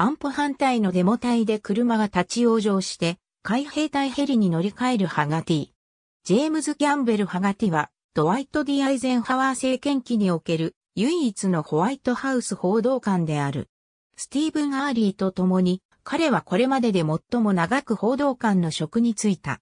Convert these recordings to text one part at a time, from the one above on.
安保反対のデモ隊で車が立ち往生して、海兵隊ヘリに乗り換えるハガティ。ジェームズ・キャンベル・ハガティは、ドワイト・ディ・アイゼンハワー政権期における唯一のホワイトハウス報道官である。スティーブン・アーリーと共に、彼はこれまでで最も長く報道官の職に就いた。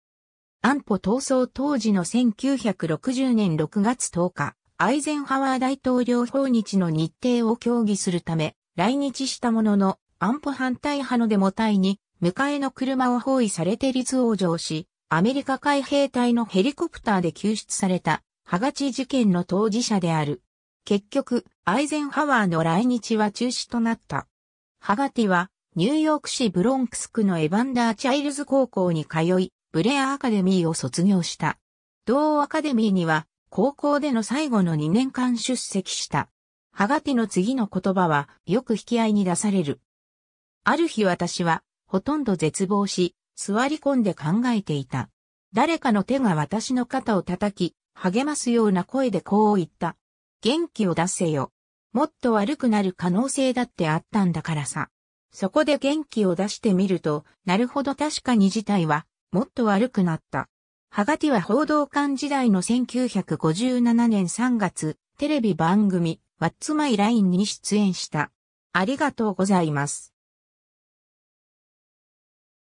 安保闘争当時の1960年6月10日、アイゼンハワー大統領訪日の日程を協議するため、来日したものの、安保反対派のデモ隊に、迎えの車を包囲されて立往生し、アメリカ海兵隊のヘリコプターで救出された、ハガチ事件の当事者である。結局、アイゼンハワーの来日は中止となった。ハガティは、ニューヨーク市ブロンクス区のエヴァンダー・チャイルズ高校に通い、ブレアアカデミーを卒業した。同アカデミーには、高校での最後の2年間出席した。ハガティの次の言葉は、よく引き合いに出される。ある日私は、ほとんど絶望し、座り込んで考えていた。誰かの手が私の肩を叩き、励ますような声でこう言った。元気を出せよ。もっと悪くなる可能性だってあったんだからさ。そこで元気を出してみると、なるほど確かに事態は、もっと悪くなった。はがィは報道官時代の1957年3月、テレビ番組、ワッツマイラインに出演した。ありがとうございます。